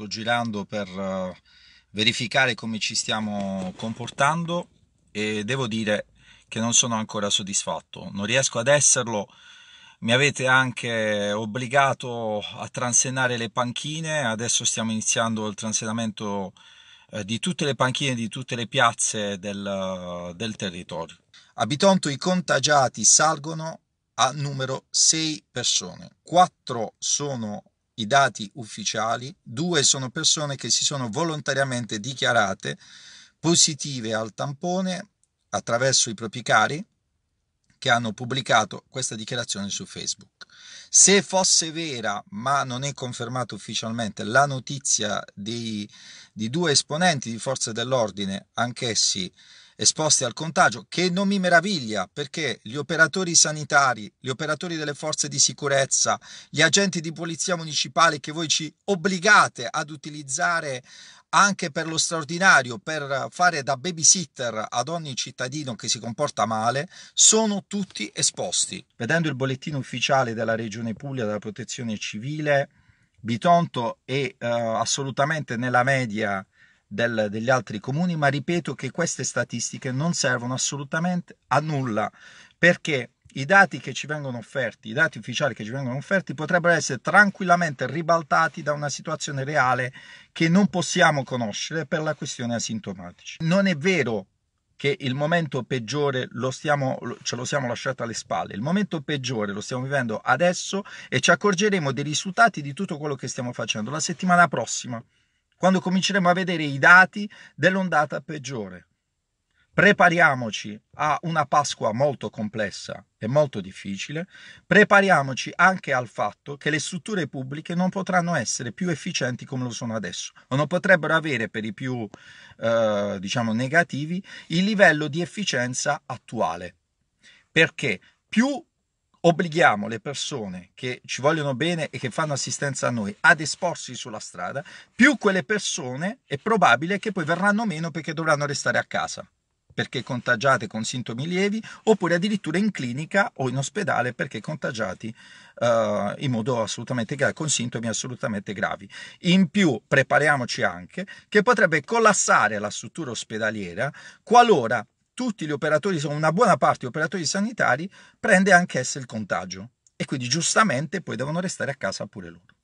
sto girando per eh, verificare come ci stiamo comportando e devo dire che non sono ancora soddisfatto, non riesco ad esserlo. Mi avete anche obbligato a transenare le panchine, adesso stiamo iniziando il transenamento eh, di tutte le panchine di tutte le piazze del, eh, del territorio. A Bitonto i contagiati salgono a numero 6 persone, 4 sono i dati ufficiali, due sono persone che si sono volontariamente dichiarate positive al tampone attraverso i propri cari che hanno pubblicato questa dichiarazione su Facebook. Se fosse vera, ma non è confermata ufficialmente, la notizia di, di due esponenti di forze dell'ordine, anch'essi esposti al contagio, che non mi meraviglia perché gli operatori sanitari, gli operatori delle forze di sicurezza, gli agenti di polizia municipale che voi ci obbligate ad utilizzare anche per lo straordinario, per fare da babysitter ad ogni cittadino che si comporta male, sono tutti esposti. Vedendo il bollettino ufficiale della Regione Puglia della Protezione Civile, Bitonto è eh, assolutamente nella media del, degli altri comuni, ma ripeto che queste statistiche non servono assolutamente a nulla perché i dati che ci vengono offerti, i dati ufficiali che ci vengono offerti potrebbero essere tranquillamente ribaltati da una situazione reale che non possiamo conoscere per la questione asintomatici. Non è vero che il momento peggiore lo stiamo, ce lo siamo lasciato alle spalle. Il momento peggiore lo stiamo vivendo adesso e ci accorgeremo dei risultati di tutto quello che stiamo facendo la settimana prossima quando cominceremo a vedere i dati dell'ondata peggiore. Prepariamoci a una Pasqua molto complessa e molto difficile, prepariamoci anche al fatto che le strutture pubbliche non potranno essere più efficienti come lo sono adesso o non potrebbero avere per i più eh, diciamo negativi il livello di efficienza attuale. Perché più obblighiamo le persone che ci vogliono bene e che fanno assistenza a noi ad esporsi sulla strada, più quelle persone è probabile che poi verranno meno perché dovranno restare a casa perché contagiate con sintomi lievi oppure addirittura in clinica o in ospedale perché contagiati uh, in modo assolutamente grave, con sintomi assolutamente gravi. In più prepariamoci anche che potrebbe collassare la struttura ospedaliera qualora tutti gli operatori, una buona parte degli operatori sanitari prende anche esse il contagio e quindi giustamente poi devono restare a casa pure loro.